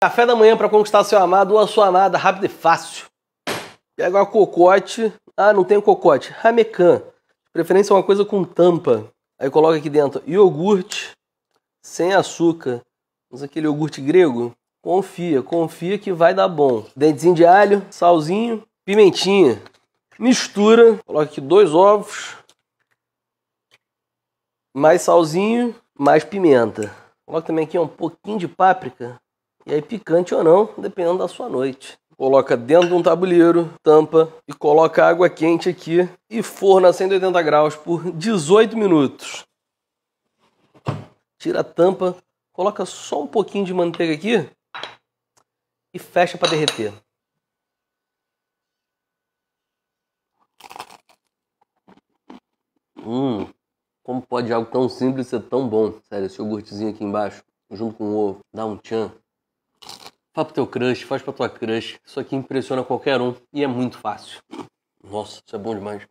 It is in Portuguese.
Café da manhã para conquistar seu amado ou a sua amada, rápido e fácil. Pega uma cocote. Ah, não tem cocote. Ramecan. Preferência uma coisa com tampa. Aí coloca aqui dentro iogurte sem açúcar. Usa aquele iogurte grego. Confia, confia que vai dar bom. Dentezinho de alho, salzinho, pimentinha. Mistura. Coloca aqui dois ovos. Mais salzinho, mais pimenta. Coloca também aqui um pouquinho de páprica e aí, picante ou não, dependendo da sua noite. Coloca dentro de um tabuleiro, tampa e coloca água quente aqui e forno a 180 graus por 18 minutos. Tira a tampa, coloca só um pouquinho de manteiga aqui e fecha para derreter. Hum, como pode algo tão simples ser tão bom? Sério, esse iogurtezinho aqui embaixo, junto com o ovo, dá um tchan. Fala pro teu crush, faz pra tua crush. Isso aqui impressiona qualquer um e é muito fácil. Nossa, isso é bom demais.